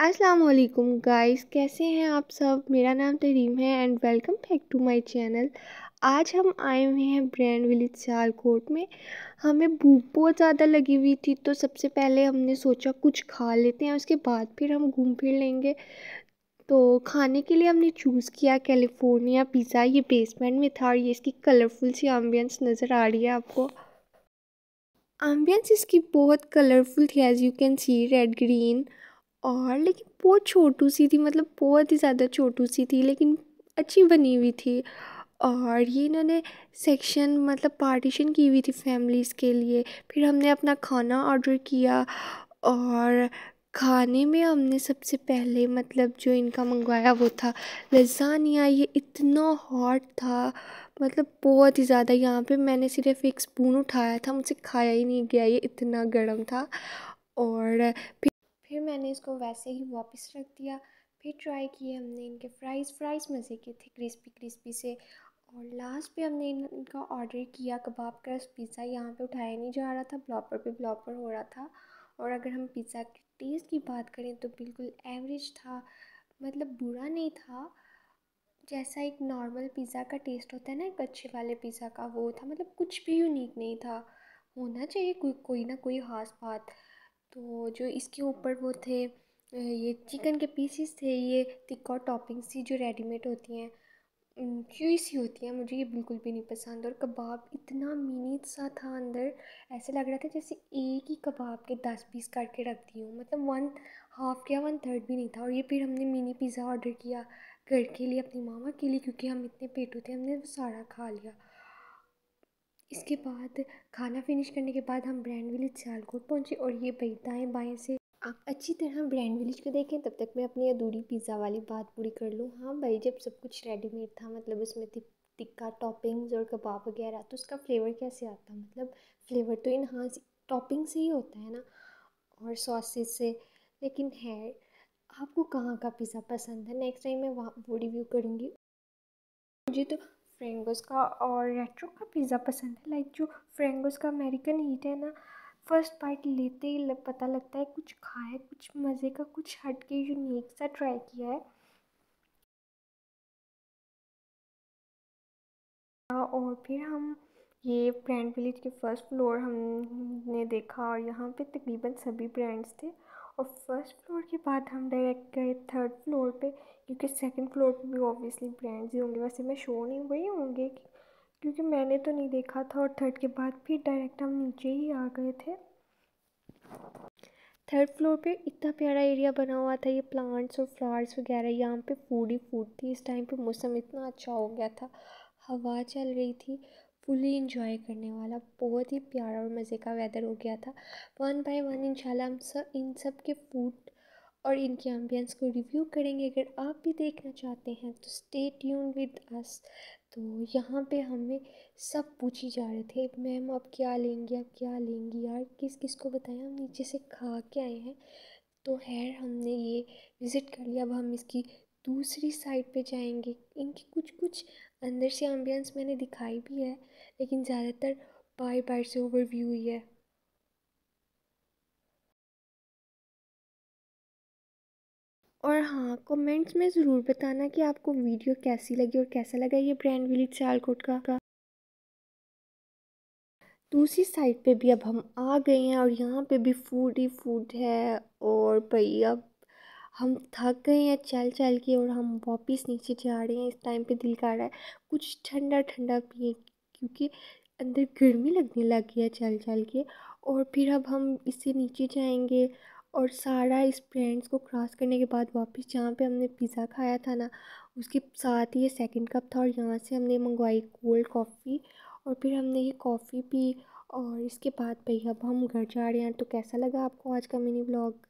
अस्सलाम वालेकुम गाइस कैसे हैं आप सब मेरा नाम तरीम है and welcome back to my channel आज हम आए हुए हैं ब्रैंड विलेज सियालकोट में हमें भूख बहुत ज़्यादा लगी हुई थी तो सबसे पहले हमने सोचा कुछ खा लेते हैं उसके बाद फिर हम घूम फिर लेंगे तो खाने के लिए हमने चूज़ किया कैलिफोर्निया पिज़्ज़ा ये बेसमेंट में था और ये इसकी कलरफुल सी एम्बियंस नज़र आ रही है आपको एम्बियंस इसकी बहुत कलरफुल थी as you can see red green और लेकिन बहुत छोटू सी थी मतलब बहुत ही ज़्यादा छोटू सी थी लेकिन अच्छी बनी हुई थी और ये इन्होंने सेक्शन मतलब पार्टीशन की हुई थी फैमिलीज़ के लिए फिर हमने अपना खाना ऑर्डर किया और खाने में हमने सबसे पहले मतलब जो इनका मंगवाया वो था लजानिया ये इतना हॉट था मतलब बहुत ही ज़्यादा यहाँ पे मैंने सिर्फ एक स्पून उठाया था मुझसे खाया ही नहीं गया ये इतना गर्म था और हमने इसको वैसे ही वापस रख दिया फिर ट्राई किए हमने इनके फ्राइज़ फ्राइज़ मज़े के थे क्रिस्पी क्रिस्पी से और लास्ट पे हमने इनका ऑर्डर किया कबाब क्रस्ट पिज़्ज़ा यहाँ पे उठाया नहीं जा रहा था ब्लॉपर पे ब्लॉपर हो रहा था और अगर हम पिज़्ज़ा के टेस्ट की बात करें तो बिल्कुल एवरेज था मतलब बुरा नहीं था जैसा एक नॉर्मल पिज़्ज़ा का टेस्ट होता है ना एक अच्छे वाले पिज़्ज़ा का वो था मतलब कुछ भी यूनिक नहीं था होना चाहिए कोई कोई ना कोई खास बात तो जो इसके ऊपर वो थे ये चिकन के पीसीस थे ये टिक्का टॉपिंग्स थी जो रेडीमेड होती हैं क्यों सी होती हैं मुझे ये बिल्कुल भी नहीं पसंद और कबाब इतना मिनी सा था अंदर ऐसे लग रहा था जैसे एक ही कबाब के दस पीस करके रख दिए हूँ मतलब वन हाफ या वन थर्ड भी नहीं था और ये फिर हमने मिनी पिज़्ज़ा ऑर्डर किया घर के लिए अपनी मामा के लिए क्योंकि हम इतने पेटू थे हमने वो सारा खा लिया इसके बाद खाना फिनिश करने के बाद हम ब्रैंड विलेज सियालकोट पहुँचे और ये बहिताएँ बाएँ से आप अच्छी तरह ब्रैंड विलेज को देखें तब तक मैं अपनी अधूरी पिज़्ज़ा वाली बात पूरी कर लूँ हाँ भाई जब सब कुछ रेडीमेड था मतलब उसमें थी टिक्का टॉपिंग्स और कबाब वगैरह तो उसका फ्लेवर कैसे आता मतलब फ्लेवर तो हाँ टॉपिंग से ही होता है ना और सॉसेज से लेकिन है आपको कहाँ का पिज़्ज़ा पसंद है नेक्स्ट टाइम मैं वहाँ वो रिव्यू करूँगी मुझे तो फ्रेंगोस का और रेट्रो का पिज़्ज़ा पसंद है लाइक जो फ्रेंगोस का अमेरिकन हीट है ना फर्स्ट बाइट लेते ही पता लगता है कुछ खाया कुछ मज़े का कुछ हट के यूनिक सा ट्राई किया है और फिर हम ये ब्रांड विलेज के फर्स्ट फ्लोर हमने देखा और यहाँ पे तकरीबन सभी ब्रांड्स थे और फर्स्ट फ्लोर के बाद हम डायरेक्ट गए थर्ड फ्लोर पे क्योंकि सेकंड फ्लोर पे भी ऑब्वियसली ब्रांड्स ही होंगे वैसे मैं शो नहीं वही होंगे क्योंकि मैंने तो नहीं देखा था और थर्ड के बाद फिर डायरेक्ट हम नीचे ही आ गए थे थर्ड फ्लोर पे इतना प्यारा एरिया बना हुआ था ये प्लांट्स और फ्लावर्स वगैरह यहाँ पे फूड ही फूड थी इस टाइम पे मौसम इतना अच्छा हो गया था हवा चल रही थी फुली इंजॉय करने वाला बहुत ही प्यारा और मज़े का वेदर हो गया था वन बाय वन इंशाल्लाह हम सब इन सब के फूड और इनके एम्बियंस को रिव्यू करेंगे अगर आप भी देखना चाहते हैं तो स्टे ट्यून विद अस तो यहाँ पे हमें सब पूछी जा रहे थे मैम आप क्या लेंगी आप क्या लेंगी यार किस किस को बताया हम नीचे से खा के आए हैं तो है हमने ये विज़िट कर लिया अब हम इसकी दूसरी साइड पे जाएंगे इनकी कुछ कुछ अंदर से एम्बियंस मैंने दिखाई भी है लेकिन ज़्यादातर बाई बाई से ओवरव्यू ही है और हाँ कमेंट्स में ज़रूर बताना कि आपको वीडियो कैसी लगी और कैसा लगा ये ब्रांड विलेज सियालकोट का, का दूसरी साइड पे भी अब हम आ गए हैं और यहाँ पे भी फूड ही फूड है और भाई अब हम थक गए हैं चल चल के और हम वापस नीचे जा रहे हैं इस टाइम पे दिल कर रहा है कुछ ठंडा ठंडा पिए क्योंकि अंदर गर्मी लगने लगी है चल चल के और फिर अब हम इससे नीचे जाएंगे और सारा इस फ्रेंड्स को क्रॉस करने के बाद वापस जहाँ पे हमने पिज़्ज़ा खाया था ना उसके साथ ही ये सेकंड कप था और यहाँ से हमने मंगवाई कोल्ड कॉफ़ी और फिर हमने ये कॉफ़ी पी और इसके बाद भैया अब हम घर जा रहे हैं तो कैसा लगा आपको आज का मिनी ब्लॉग